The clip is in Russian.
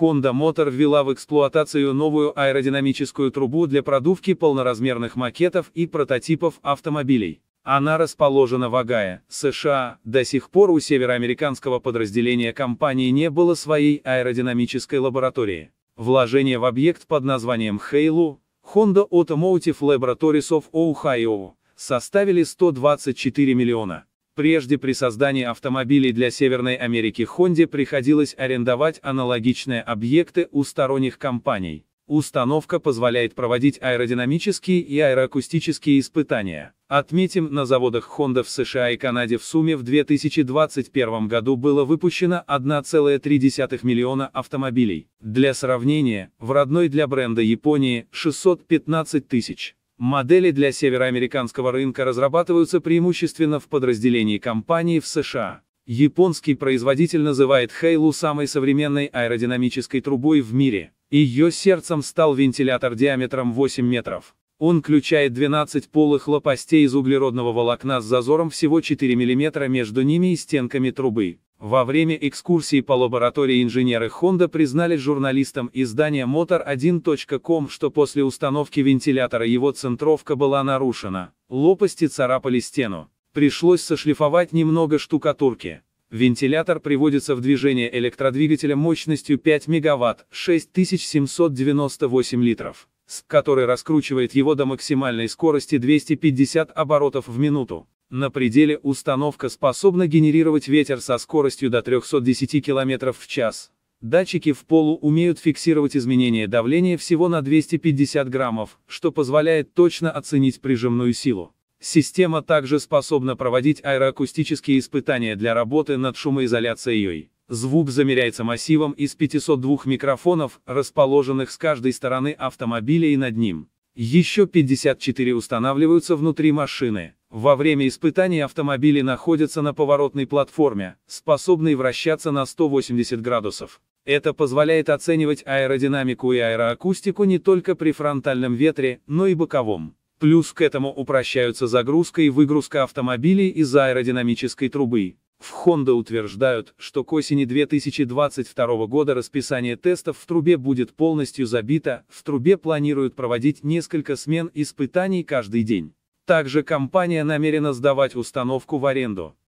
Honda Motor ввела в эксплуатацию новую аэродинамическую трубу для продувки полноразмерных макетов и прототипов автомобилей. Она расположена в Огайо, США. До сих пор у североамериканского подразделения компании не было своей аэродинамической лаборатории. Вложение в объект под названием Halo, Honda Automotive Laboratories of Ohio, составили 124 миллиона. Прежде при создании автомобилей для Северной Америки Honda приходилось арендовать аналогичные объекты у сторонних компаний. Установка позволяет проводить аэродинамические и аэроакустические испытания. Отметим, на заводах Honda в США и Канаде в сумме в 2021 году было выпущено 1,3 миллиона автомобилей. Для сравнения, в родной для бренда Японии 615 тысяч. Модели для североамериканского рынка разрабатываются преимущественно в подразделении компании в США. Японский производитель называет Хейлу самой современной аэродинамической трубой в мире. Ее сердцем стал вентилятор диаметром 8 метров. Он включает 12 полых лопастей из углеродного волокна с зазором всего 4 мм между ними и стенками трубы. Во время экскурсии по лаборатории инженеры Honda признали журналистам издания Motor1.com, что после установки вентилятора его центровка была нарушена. Лопасти царапали стену. Пришлось сошлифовать немного штукатурки. Вентилятор приводится в движение электродвигателя мощностью 5 мегаватт, 6798 литров который раскручивает его до максимальной скорости 250 оборотов в минуту. На пределе установка способна генерировать ветер со скоростью до 310 км в час. Датчики в полу умеют фиксировать изменение давления всего на 250 граммов, что позволяет точно оценить прижимную силу. Система также способна проводить аэроакустические испытания для работы над шумоизоляцией. Звук замеряется массивом из 502 микрофонов, расположенных с каждой стороны автомобиля и над ним. Еще 54 устанавливаются внутри машины. Во время испытаний автомобили находятся на поворотной платформе, способной вращаться на 180 градусов. Это позволяет оценивать аэродинамику и аэроакустику не только при фронтальном ветре, но и боковом. Плюс к этому упрощаются загрузка и выгрузка автомобилей из аэродинамической трубы, в Honda утверждают, что к осени 2022 года расписание тестов в трубе будет полностью забито, в трубе планируют проводить несколько смен испытаний каждый день. Также компания намерена сдавать установку в аренду.